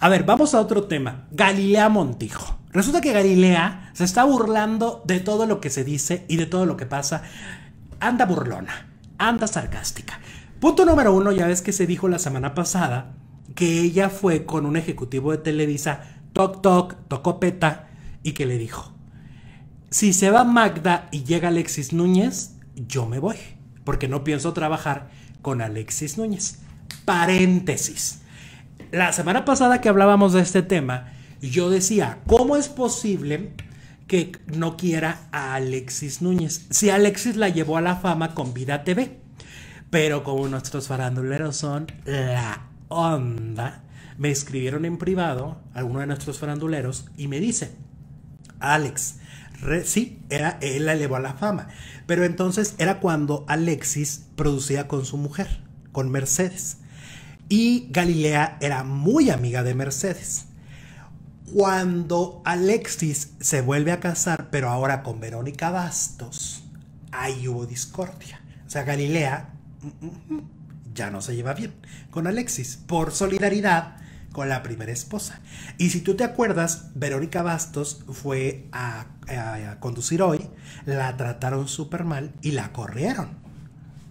A ver, vamos a otro tema. Galilea Montijo. Resulta que Galilea se está burlando de todo lo que se dice y de todo lo que pasa. Anda burlona, anda sarcástica. Punto número uno, ya ves que se dijo la semana pasada que ella fue con un ejecutivo de Televisa, toc toc, tocopeta. peta, y que le dijo, si se va Magda y llega Alexis Núñez, yo me voy, porque no pienso trabajar con Alexis Núñez. Paréntesis la semana pasada que hablábamos de este tema, yo decía, ¿cómo es posible que no quiera a Alexis Núñez? Si Alexis la llevó a la fama con Vida TV. Pero como nuestros faranduleros son la onda, me escribieron en privado alguno de nuestros faranduleros y me dice, Alex, sí, él la llevó a la fama, pero entonces era cuando Alexis producía con su mujer, con Mercedes y Galilea era muy amiga de Mercedes. Cuando Alexis se vuelve a casar, pero ahora con Verónica Bastos, ahí hubo discordia. O sea, Galilea mm, mm, ya no se lleva bien con Alexis por solidaridad con la primera esposa. Y si tú te acuerdas, Verónica Bastos fue a, conducir hoy, la trataron súper mal y la corrieron.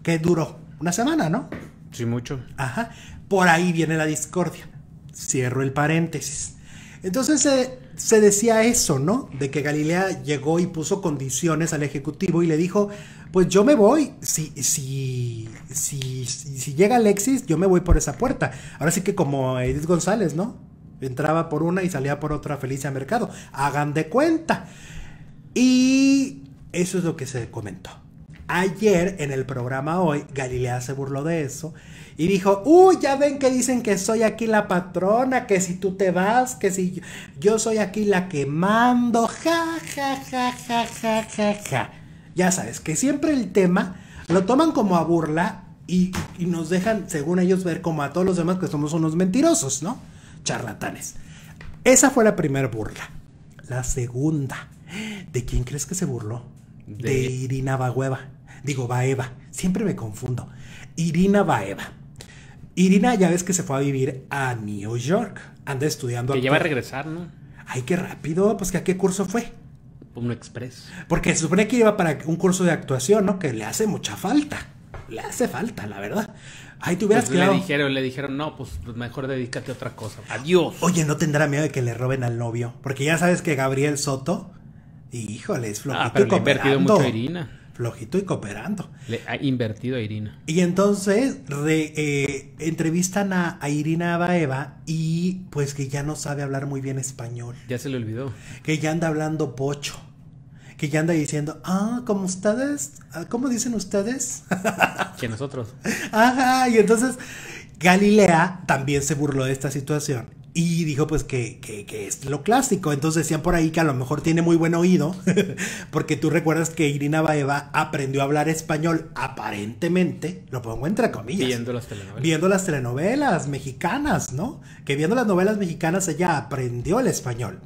Que duró una semana, ¿no? Sí, mucho. Ajá. Por ahí viene la discordia. Cierro el paréntesis. Entonces eh, se decía eso, ¿no? De que Galilea llegó y puso condiciones al Ejecutivo y le dijo, pues yo me voy, si, si, si, si llega Alexis, yo me voy por esa puerta. Ahora sí que como Edith González, ¿no? Entraba por una y salía por otra Felicia Mercado. Hagan de cuenta. Y eso es lo que se comentó. Ayer en el programa hoy, Galilea se burló de eso y dijo, uy, ya ven que dicen que soy aquí la patrona, que si tú te vas, que si yo, soy aquí la que mando, ja, ja, ja, ja, ja, ja, ja. Ya sabes, que siempre el tema lo toman como a burla y nos dejan, según ellos, ver como a todos los demás que somos unos mentirosos, ¿no? Charlatanes. Esa fue la primera burla. La segunda, ¿de quién crees que se burló? De, Irina Baeva. Digo, Baeva. Siempre me confundo. Irina Baeva. Irina ya ves que se fue a vivir a New York. Anda estudiando. Que lleva a regresar, ¿no? Ay, qué rápido. Pues, ¿a qué curso fue? Un pues, express. Porque se supone que iba para un curso de actuación, ¿no? Que le hace mucha falta. Le hace falta, la verdad. Ay, tú que. pues Le dijeron, le dijeron, no, pues, pues mejor dedícate a otra cosa. Adiós. Oye, no tendrá miedo de que le roben al novio. Porque ya sabes que Gabriel Soto es ah, flojito y Ha invertido mucho a Irina. Flojito y cooperando. Le ha invertido a Irina. Y entonces eh, entrevistan a, a Irina Baeva y pues que ya no sabe hablar muy bien español. Ya se le olvidó. Que ya anda hablando pocho que ya anda diciendo, ah, como ustedes, ah, ¿cómo dicen ustedes? que nosotros. Ajá, y entonces Galilea también se burló de esta situación y dijo pues que, es lo clásico. Entonces decían por ahí que a lo mejor tiene muy buen oído, porque tú recuerdas que Irina Baeva aprendió a hablar español, aparentemente, lo pongo entre comillas. Viendo las telenovelas. Viendo las telenovelas mexicanas, ¿no? Que viendo las novelas mexicanas ella aprendió el español.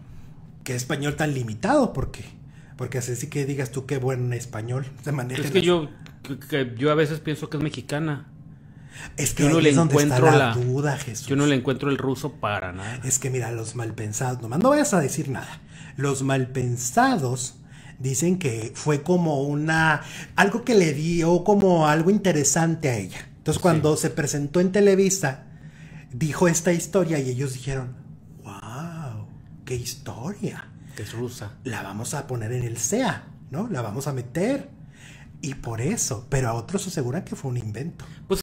Qué español tan limitado, ¿por porque Porque así que digas tú qué buen español se maneja. Es que yo, que, yo a veces pienso que es mexicana. Es que yo no le encuentro la, duda, Jesús. Yo no le encuentro el ruso para nada. Es que mira, los malpensados, nomás no vayas a decir nada. Los malpensados dicen que fue como una algo que le dio como algo interesante a ella. Entonces cuando se presentó en Televisa dijo esta historia y ellos dijeron, "Wow, qué historia." Es rusa. La vamos a poner en el SEA, ¿no? La vamos a meter. Y por eso, pero a otros aseguran que fue un invento. Pues